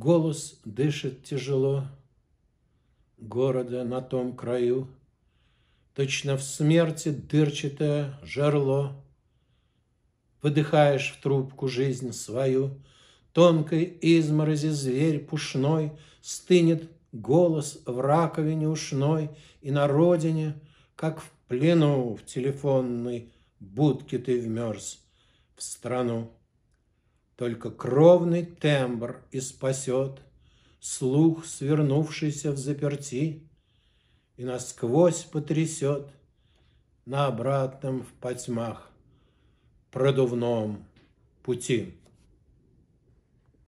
Голос дышит тяжело города на том краю, Точно в смерти дырчатое жерло. Выдыхаешь в трубку жизнь свою, Тонкой изморози зверь пушной Стынет голос в раковине ушной И на родине, как в плену в телефонной будке ты вмерз в страну. Только кровный тембр и спасет Слух, свернувшийся в заперти, И насквозь потрясет На обратном в потьмах продувном пути.